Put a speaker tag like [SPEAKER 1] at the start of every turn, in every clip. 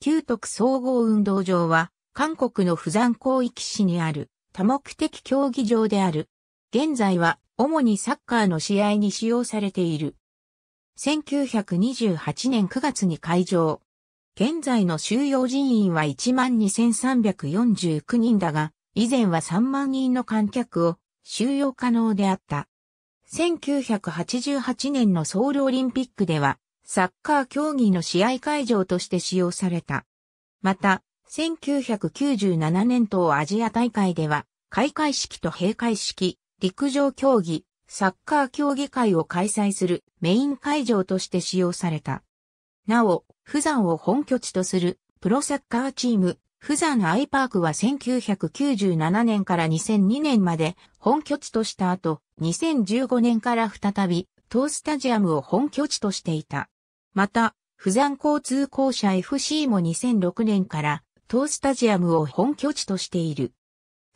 [SPEAKER 1] 旧徳総合運動場は、韓国の釜山広域市にある
[SPEAKER 2] 多目的競技場である。現在は主にサッカーの試合に使用されている。1928年9月に開場。現在の収容人員は12,349人だが、以前は3万人の観客を収容可能であった。1988年のソウルオリンピックでは、サッカー競技の試合会場として使用された。また、1997年当アジア大会では、開会式と閉会式、陸上競技、サッカー競技会を開催するメイン会場として使用された。なお、富山を本拠地とするプロサッカーチーム、富山アイパークは1997年から2002年まで本拠地とした後、2015年から再び、東スタジアムを本拠地としていた。また、富山交通公社 FC も2006年から東スタジアムを本拠地としている。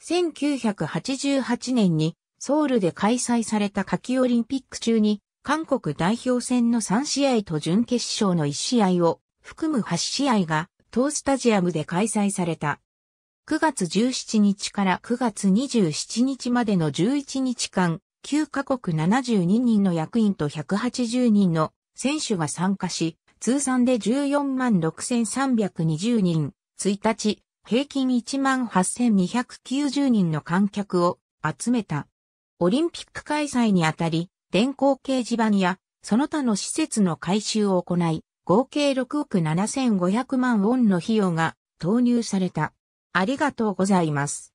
[SPEAKER 2] 1988年にソウルで開催された夏季オリンピック中に韓国代表戦の3試合と準決勝の1試合を含む8試合が東スタジアムで開催された。9月17日から9月27日までの11日間、9カ国72人の役員と180人の選手が参加し、通算で14万6320人、1日、平均1万8290人の観客を集めた。オリンピック開催にあたり、電光掲示板やその他の施設の改修を行い、合計6億7500
[SPEAKER 1] 万ウォンの費用が投入された。ありがとうございます。